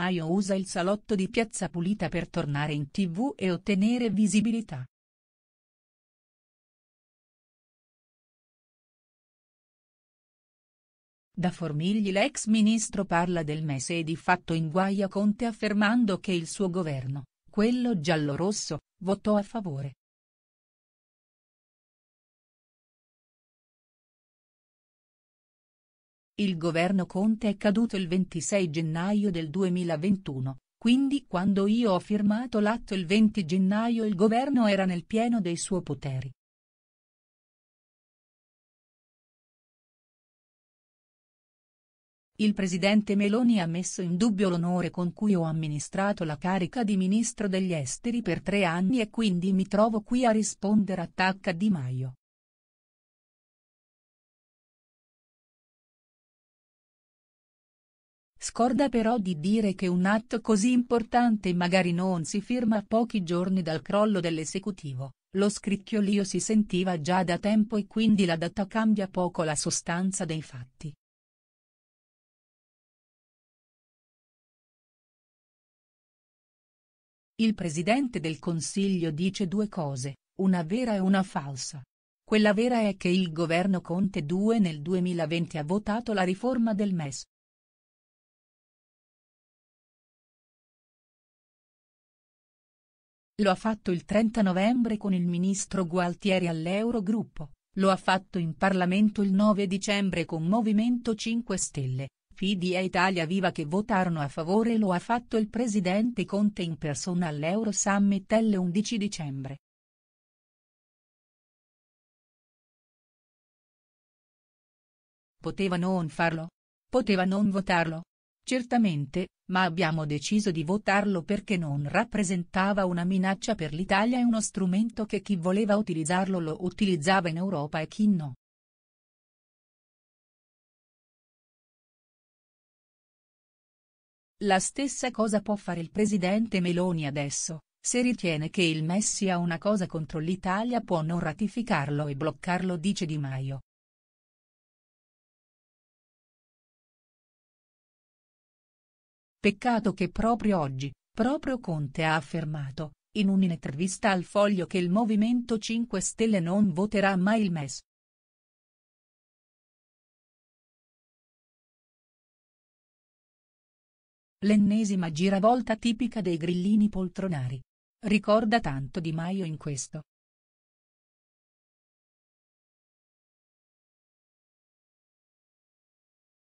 Maio usa il salotto di Piazza Pulita per tornare in tv e ottenere visibilità. Da Formigli l'ex ministro parla del Mese e di fatto inguaia Conte affermando che il suo governo, quello giallorosso, votò a favore. Il governo Conte è caduto il 26 gennaio del 2021, quindi quando io ho firmato l'atto il 20 gennaio il governo era nel pieno dei suoi poteri. Il presidente Meloni ha messo in dubbio l'onore con cui ho amministrato la carica di ministro degli esteri per tre anni e quindi mi trovo qui a rispondere attacca Di Maio. Scorda però di dire che un atto così importante magari non si firma a pochi giorni dal crollo dell'esecutivo, lo scricchiolio si sentiva già da tempo e quindi la data cambia poco la sostanza dei fatti. Il presidente del Consiglio dice due cose, una vera e una falsa. Quella vera è che il governo Conte 2 nel 2020 ha votato la riforma del MES, Lo ha fatto il 30 novembre con il ministro Gualtieri all'Eurogruppo, lo ha fatto in Parlamento il 9 dicembre con Movimento 5 Stelle, Fidi e Italia Viva che votarono a favore e lo ha fatto il presidente Conte in persona all'Euro Summit l'11 dicembre. Poteva non farlo? Poteva non votarlo? certamente, ma abbiamo deciso di votarlo perché non rappresentava una minaccia per l'Italia e uno strumento che chi voleva utilizzarlo lo utilizzava in Europa e chi no. La stessa cosa può fare il presidente Meloni adesso, se ritiene che il MES sia una cosa contro l'Italia può non ratificarlo e bloccarlo dice Di Maio, Peccato che proprio oggi, proprio Conte ha affermato, in un'intervista al Foglio che il Movimento 5 Stelle non voterà mai il MES. L'ennesima giravolta tipica dei grillini poltronari. Ricorda tanto Di Maio in questo,